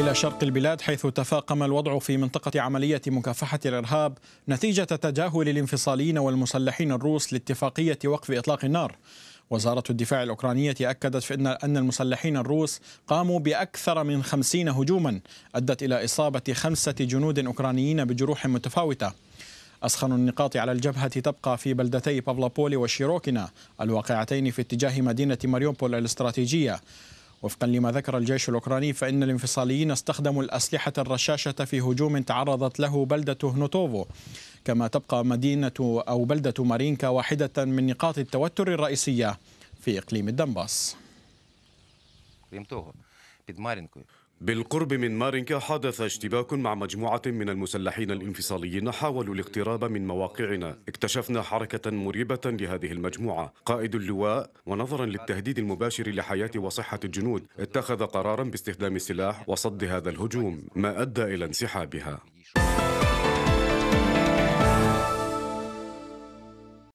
إلى شرق البلاد حيث تفاقم الوضع في منطقة عملية مكافحة الإرهاب نتيجة تجاهل الانفصاليين والمسلحين الروس لاتفاقية وقف إطلاق النار وزارة الدفاع الأوكرانية أكدت في أن المسلحين الروس قاموا بأكثر من خمسين هجوما أدت إلى إصابة خمسة جنود أوكرانيين بجروح متفاوتة أسخن النقاط على الجبهة تبقى في بلدتي بافلابولي وشيروكينا الواقعتين في اتجاه مدينة ماريوبول الاستراتيجية وفقا لما ذكر الجيش الأوكراني فإن الانفصاليين استخدموا الأسلحة الرشاشة في هجوم تعرضت له بلدة هنوتوفو كما تبقى مدينة أو بلدة مارينكا واحدة من نقاط التوتر الرئيسية في إقليم الدنباس بالقرب من مارينكا حدث اشتباك مع مجموعة من المسلحين الانفصاليين حاولوا الاقتراب من مواقعنا اكتشفنا حركة مريبة لهذه المجموعة قائد اللواء ونظرا للتهديد المباشر لحياة وصحة الجنود اتخذ قرارا باستخدام السلاح وصد هذا الهجوم ما أدى إلى انسحابها